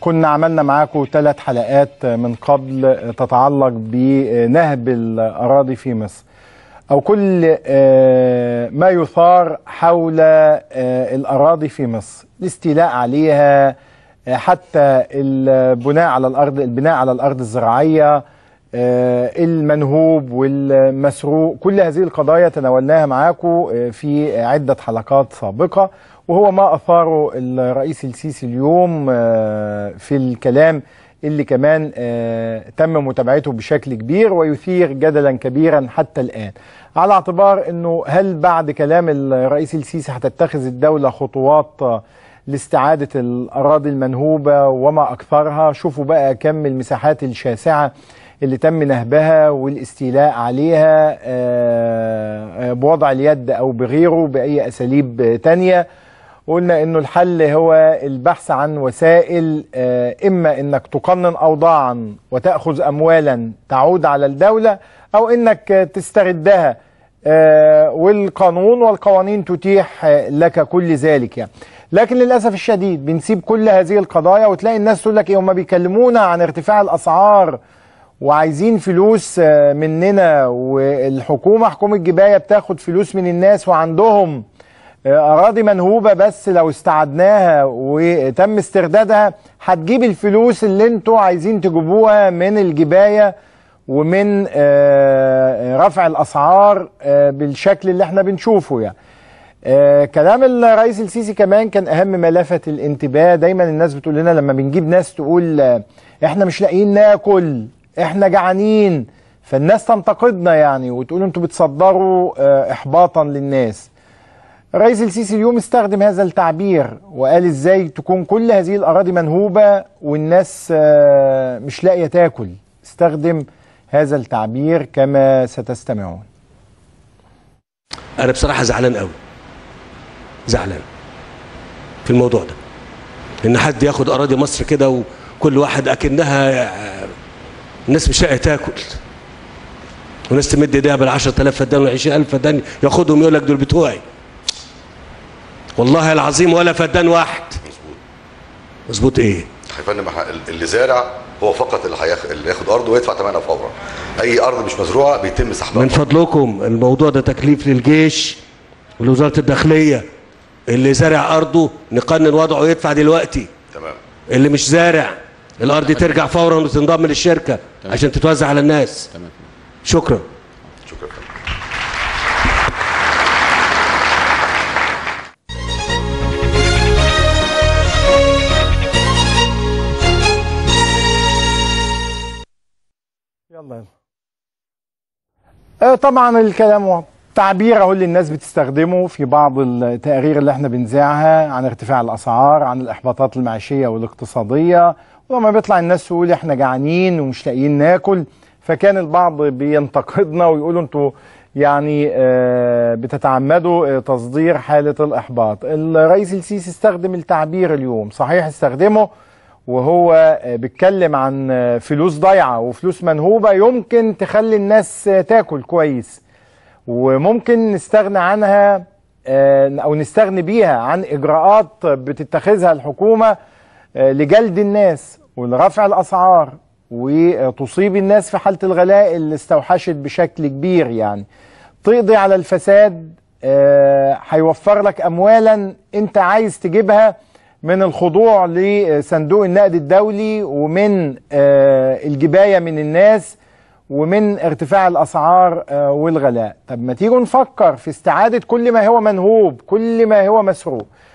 كنا عملنا معاكم ثلاث حلقات من قبل تتعلق بنهب الأراضي في مصر أو كل آه، ما يثار حول آه، الأراضي في مصر الاستيلاء عليها آه، حتى البناء على الأرض البناء على الأرض الزراعية المنهوب والمسروق كل هذه القضايا تناولناها معاكم في عدة حلقات سابقة وهو ما أثاره الرئيس السيسي اليوم آه، في الكلام اللي كمان آه، تم متابعته بشكل كبير ويثير جدلا كبيرا حتى الآن على اعتبار أنه هل بعد كلام الرئيس السيسي هتتخذ الدولة خطوات آه، لاستعادة الأراضي المنهوبة وما أكثرها شوفوا بقى كم المساحات الشاسعة اللي تم نهبها والاستيلاء عليها بوضع اليد أو بغيره بأي أساليب تانية وقلنا انه الحل هو البحث عن وسائل آه، اما انك تقنن اوضاعا وتاخذ اموالا تعود على الدوله او انك تستردها آه، والقانون والقوانين تتيح آه، لك كل ذلك يعني. لكن للاسف الشديد بنسيب كل هذه القضايا وتلاقي الناس تقول لك ايه هم بيكلمونا عن ارتفاع الاسعار وعايزين فلوس مننا والحكومه حكومه جبايه بتاخد فلوس من الناس وعندهم اراضي منهوبه بس لو استعدناها وتم استردادها هتجيب الفلوس اللي انتوا عايزين تجيبوها من الجبايه ومن آه، آه، رفع الاسعار آه، بالشكل اللي احنا بنشوفه يعني كلام الرئيس السيسي كمان كان اهم ما لفت الانتباه دايما الناس بتقول لنا لما بنجيب ناس تقول احنا مش لاقيين ناكل احنا جعانين فالناس تنتقدنا يعني وتقول انتوا بتصدروا احباطا للناس الرئيس السيسي اليوم استخدم هذا التعبير وقال ازاي تكون كل هذه الاراضي منهوبه والناس آه، مش لاقيه تاكل استخدم هذا التعبير كما ستستمعون انا بصراحه زعلان قوي زعلان في الموضوع ده ان حد ياخد اراضي مصر كده وكل واحد اكنها آه، الناس مش لاقيه تاكل وناس تمد ايديها بال 10000 فدان وال 20000 فدان ياخدهم يقول لك دول بتوعي والله العظيم ولا فدان واحد مظبوط مظبوط ايه يا فندم اللي زارع هو فقط اللي هياخد اللي ارضه ويدفع ثمنها فورا اي ارض مش مزروعه بيتم سحبها من فضلكم الموضوع ده تكليف للجيش ولوزاره الداخليه اللي زارع ارضه نقنن وضعه ويدفع دلوقتي تمام اللي مش زارع الارض تمام. ترجع فورا وتنضم للشركه تمام. عشان تتوزع على الناس تمام شكرا شكرا يلا يلا آه، طبعا الكلام تعبير اهو اللي الناس بتستخدمه في بعض التقارير اللي احنا بنذاعها عن ارتفاع الاسعار عن الاحباطات المعيشيه والاقتصاديه ولما بيطلع الناس تقول احنا جعانين ومش لاقيين ناكل فكان البعض بينتقدنا ويقولوا انتوا يعني آه، بتتعمدوا آه، تصدير حاله الاحباط الرئيس السيسي استخدم التعبير اليوم صحيح استخدمه وهو بيتكلم عن فلوس ضايعه وفلوس منهوبه يمكن تخلي الناس تاكل كويس وممكن نستغنى عنها آه، او نستغني بيها عن اجراءات بتتخذها الحكومه آه، لجلد الناس ولرفع الاسعار وتصيب الناس في حاله الغلاء اللي استوحشت بشكل كبير يعني تقضي على الفساد آه، هيوفر لك اموالا انت عايز تجيبها من الخضوع لصندوق النقد الدولي ومن آه، الجباية من الناس ومن ارتفاع الأسعار آه، والغلاء طب ما تيجوا نفكر في استعادة كل ما هو منهوب كل ما هو مسروق